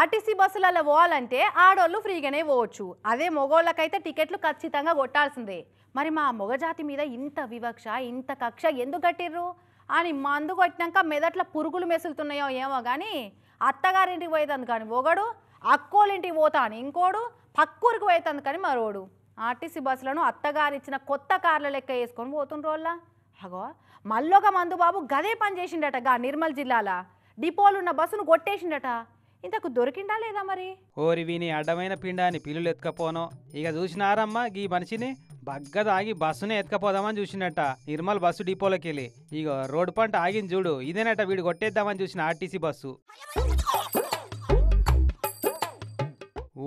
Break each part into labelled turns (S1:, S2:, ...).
S1: RTC బస్సులలో పోవాలంటే ఆడోళ్ళు ఫ్రీగానే పోవచ్చు అదే మగవాళ్ళకైతే టికెట్లు ఖచ్చితంగా కొట్టాల్సిందే మరి మా మొగజాతి మీద ఇంత వివక్ష ఇంత కక్ష ఎందుకు కట్టిర్రు అని మందు కొట్టినాక మెదట్ల పురుగులు మెసులుతున్నాయో ఏమో కానీ అత్తగారింటికి పోయేతందుకు కానీ ఒకడు అక్కోలింటికి పోతా అని ఇంకోడు పక్కూరికి పోయేతందుకు కానీ మరోడు ఆర్టీసీ బస్సులను అత్తగారు ఇచ్చిన కొత్త కార్ల లెక్క వేసుకొని వాళ్ళ అగో మల్లొక మందుబాబు గదే పని చేసిండట గా నిర్మల్ జిల్లాల ఉన్న బస్సును కొట్టేసిండట ఇంతకు దొరికిందా లేదా మరి
S2: ఓరి విని అడ్డమైన పిండాన్ని పిల్లులు ఎత్తుకపోనో ఇక చూసినారమ్మా గీ మనిషిని బగ్గ ఆగి బస్సునే ఎత్తుకపోదామని చూసినట్ట నిర్మల్ బస్సు డిపోలోకి వెళ్ళి ఇక రోడ్ పంట ఆగింది చూడు ఇదేనట వీడు కొట్టేద్దామని చూసిన ఆర్టీసీ బస్సు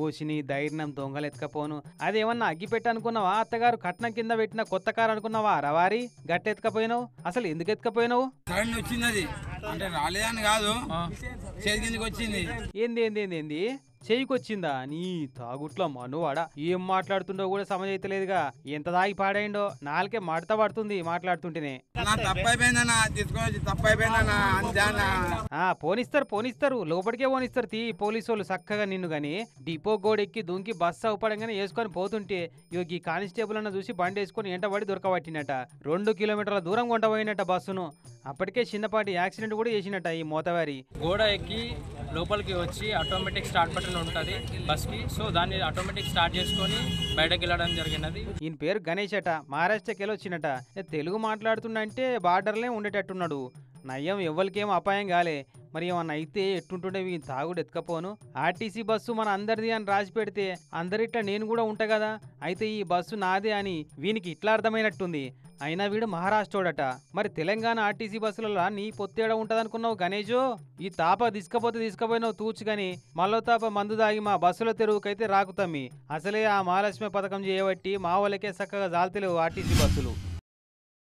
S2: ఊసిని ధైర్యం దొంగలు ఎత్తుకపోను అదేమన్నా అగ్గిపెట్ట అనుకున్నావా అత్తగారు కట్నం కింద పెట్టిన కొత్త కారు అనుకున్నావా రవారి గట్టెత్తుకపోయినావు అసలు ఎందుకు ఎత్తుకపోయినావు వచ్చింది అంటే రాలేదని కాదు చేతి కిందకి వచ్చింది ఏంది ఏంది ఏంది ఏంది చేయికొచ్చిందా నీ తాగుట్లో మనువాడ ఏం మాట్లాడుతుండో కూడా సమజైతలేదుగా ఎంత దాగి పాడైండో నాలుకే మడత పడుతుంది మాట్లాడుతుంటేనే ఆ పోనిస్తారు పోనిస్తారు లోపలికే పోనిస్తారు తీ పోలీసు వాళ్ళు చక్కగా నిన్ను గాని డిపో గోడెక్కి దుంకి బస్సు అవుపడంగానే వేసుకొని పోతుంటే యోగి కానిస్టేబుల్ అన్న చూసి బండి వేసుకొని ఎంటబడి దొరకబట్టినట రెండు కిలోమీటర్ల దూరం కొంటపోయినట బస్సును అప్పటికే చిన్నపాటి యాక్సిడెంట్ కూడా చేసినట్ట ఈ మోతవారి గోడ ఎక్కి లోపలికి వచ్చి ఆటోమేటిక్ స్టార్ట్ బటన్ ఉంటుంది కి సో దాన్ని ఆటోమేటిక్ స్టార్ట్ చేసుకొని బయటకు వెళ్ళడం జరిగినది ఈయన పేరు గణేష్ అట మహారాష్ట్రకి వెళ్ళొచ్చినట తెలుగు మాట్లాడుతుండంటే బార్డర్లే ఉండేటట్టున్నాడు నయం ఎవరికేం అపాయం కాలే మరి ఏమన్నా అయితే ఎట్టుంటుండేవి తాగుడు ఎత్తుకపోను ఆర్టీసీ బస్సు మన అందరిది అని రాసి పెడితే అందరిట్లా నేను కూడా ఉంటా కదా అయితే ఈ బస్సు నాదే అని వీనికి ఇట్లా అర్థమైనట్టుంది అయినా వీడు మహారాష్ట్రోడట మరి తెలంగాణ ఆర్టీసీ బస్సులలో నీ పొత్తేడ ఉంటదనుకున్నావు గణేషు ఈ తాప తీసుకపోతే తీసుకపోయినావు తూచు మళ్ళో తాప మందు దాగి మా బస్సుల తెరువుకైతే రాకుతమ్మి అసలే ఆ మహాలక్ష్మి పథకం చేయబట్టి మా వాళ్ళకే చక్కగా జాలతలేవు ఆర్టీసీ బస్సులు